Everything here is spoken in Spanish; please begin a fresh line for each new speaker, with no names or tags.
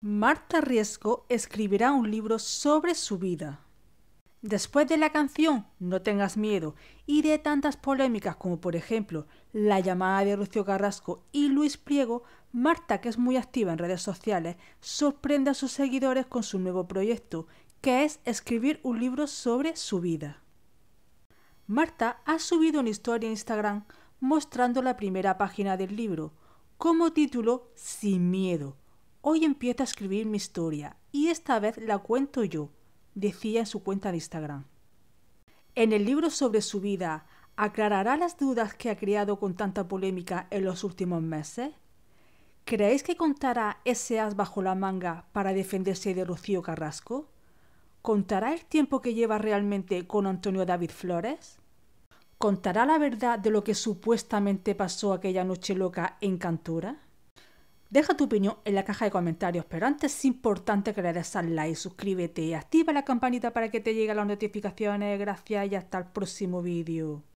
Marta
Riesco escribirá un libro sobre su vida. Después de la canción No tengas miedo y de tantas polémicas como por ejemplo la llamada de Lucio Carrasco y Luis Priego Marta, que es muy activa en redes sociales, sorprende a sus seguidores con su nuevo proyecto, que es escribir un libro sobre su vida. Marta ha subido una historia en Instagram mostrando la primera página del libro, como título Sin miedo, Hoy empiezo a escribir mi historia y esta vez la cuento yo, decía en su cuenta de Instagram. En el libro sobre su vida, ¿aclarará las dudas que ha creado con tanta polémica en los últimos meses? ¿Creéis que contará ese as bajo la manga para defenderse de Rocío Carrasco? ¿Contará el tiempo que lleva realmente con Antonio David Flores? ¿Contará la verdad de lo que supuestamente pasó aquella noche loca en Cantora? Deja tu opinión en la caja de comentarios, pero antes es importante que le des al like, suscríbete, y activa la campanita para que te lleguen las notificaciones. Gracias y hasta el próximo vídeo.